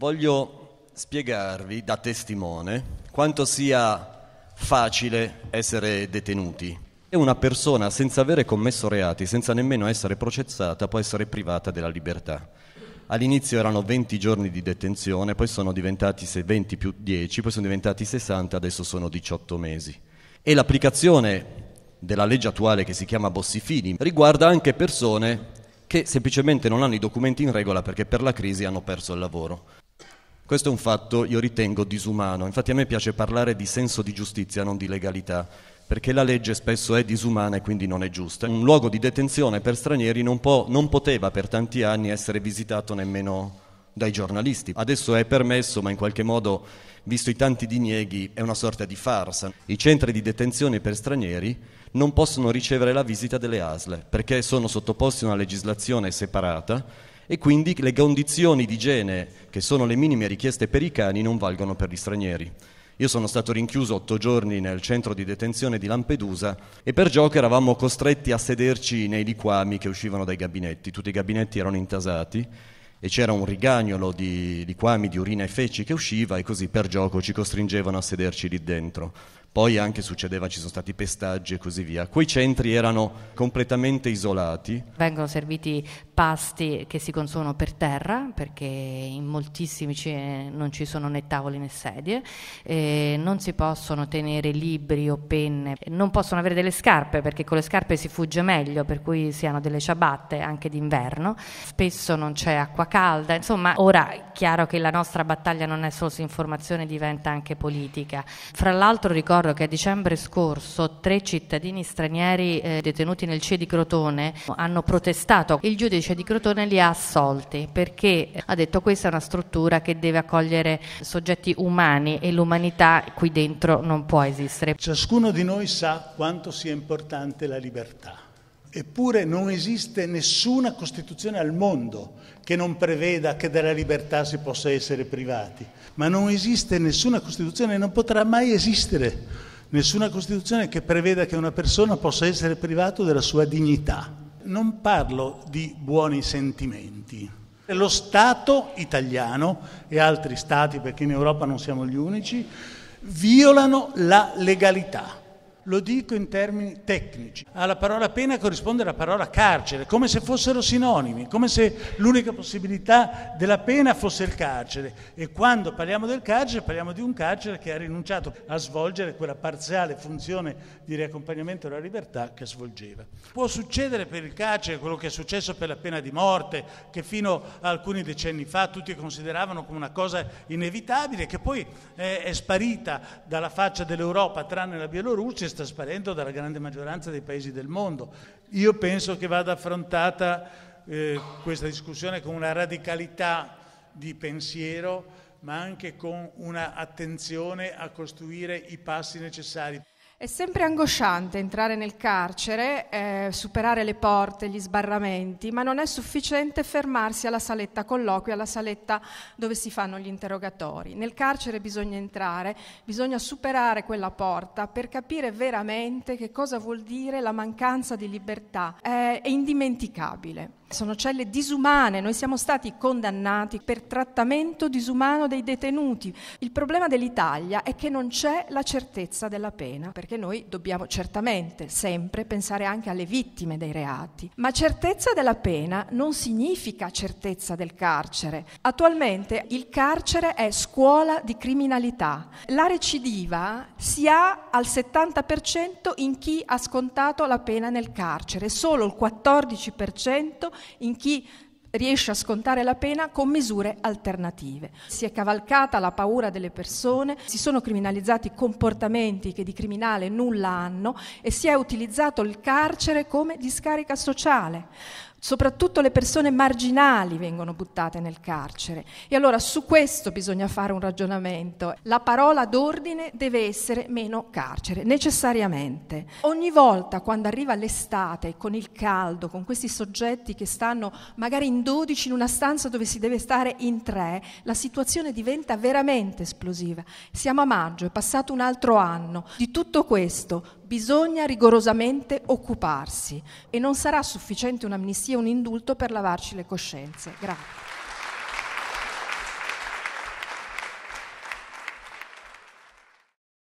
voglio spiegarvi da testimone quanto sia facile essere detenuti. E una persona senza avere commesso reati, senza nemmeno essere processata, può essere privata della libertà. All'inizio erano 20 giorni di detenzione, poi sono diventati 20 più 10, poi sono diventati 60, adesso sono 18 mesi. E l'applicazione della legge attuale che si chiama Bossifini riguarda anche persone che semplicemente non hanno i documenti in regola perché per la crisi hanno perso il lavoro. Questo è un fatto, io ritengo, disumano. Infatti a me piace parlare di senso di giustizia, non di legalità, perché la legge spesso è disumana e quindi non è giusta. Un luogo di detenzione per stranieri non, può, non poteva per tanti anni essere visitato nemmeno dai giornalisti. Adesso è permesso, ma in qualche modo, visto i tanti dinieghi, è una sorta di farsa. I centri di detenzione per stranieri non possono ricevere la visita delle ASLE, perché sono sottoposti a una legislazione separata e quindi le condizioni di igiene, che sono le minime richieste per i cani, non valgono per gli stranieri. Io sono stato rinchiuso otto giorni nel centro di detenzione di Lampedusa e per gioco eravamo costretti a sederci nei liquami che uscivano dai gabinetti. Tutti i gabinetti erano intasati e c'era un rigagnolo di liquami, di urina e feci che usciva e così per gioco ci costringevano a sederci lì dentro. Poi anche succedeva, ci sono stati pestaggi e così via. Quei centri erano completamente isolati. Vengono serviti pasti che si consumano per terra, perché in moltissimi non ci sono né tavoli né sedie, eh, non si possono tenere libri o penne, non possono avere delle scarpe, perché con le scarpe si fugge meglio, per cui si hanno delle ciabatte anche d'inverno. Spesso non c'è acqua calda, insomma, ora è chiaro che la nostra battaglia non è solo su informazione, diventa anche politica. Fra l'altro ricordo ricordo che a dicembre scorso tre cittadini stranieri eh, detenuti nel CIE di Crotone hanno protestato. Il giudice di Crotone li ha assolti perché ha detto che questa è una struttura che deve accogliere soggetti umani e l'umanità qui dentro non può esistere. Ciascuno di noi sa quanto sia importante la libertà Eppure non esiste nessuna Costituzione al mondo che non preveda che della libertà si possa essere privati, ma non esiste nessuna Costituzione, non potrà mai esistere nessuna Costituzione che preveda che una persona possa essere privata della sua dignità. Non parlo di buoni sentimenti. Lo Stato italiano e altri Stati, perché in Europa non siamo gli unici, violano la legalità lo dico in termini tecnici. Alla parola pena corrisponde la parola carcere, come se fossero sinonimi, come se l'unica possibilità della pena fosse il carcere. E quando parliamo del carcere parliamo di un carcere che ha rinunciato a svolgere quella parziale funzione di riaccompagnamento alla libertà che svolgeva. Può succedere per il carcere quello che è successo per la pena di morte, che fino a alcuni decenni fa tutti consideravano come una cosa inevitabile, che poi è sparita dalla faccia dell'Europa, tranne la Bielorussia, trasparente o dalla grande maggioranza dei paesi del mondo. Io penso che vada affrontata eh, questa discussione con una radicalità di pensiero, ma anche con un'attenzione a costruire i passi necessari. È sempre angosciante entrare nel carcere, eh, superare le porte, gli sbarramenti, ma non è sufficiente fermarsi alla saletta colloqui, alla saletta dove si fanno gli interrogatori. Nel carcere bisogna entrare, bisogna superare quella porta per capire veramente che cosa vuol dire la mancanza di libertà. Eh, è indimenticabile. Sono celle disumane, noi siamo stati condannati per trattamento disumano dei detenuti. Il problema dell'Italia è che non c'è la certezza della pena perché noi dobbiamo certamente sempre pensare anche alle vittime dei reati. Ma certezza della pena non significa certezza del carcere. Attualmente il carcere è scuola di criminalità. La recidiva si ha al 70% in chi ha scontato la pena nel carcere, solo il 14% in chi riesce a scontare la pena con misure alternative. Si è cavalcata la paura delle persone, si sono criminalizzati comportamenti che di criminale nulla hanno e si è utilizzato il carcere come discarica sociale soprattutto le persone marginali vengono buttate nel carcere. E allora su questo bisogna fare un ragionamento. La parola d'ordine deve essere meno carcere, necessariamente. Ogni volta quando arriva l'estate con il caldo, con questi soggetti che stanno magari in 12 in una stanza dove si deve stare in 3, la situazione diventa veramente esplosiva. Siamo a maggio, è passato un altro anno. Di tutto questo bisogna rigorosamente occuparsi e non sarà sufficiente un'amnistia o un indulto per lavarci le coscienze. Grazie.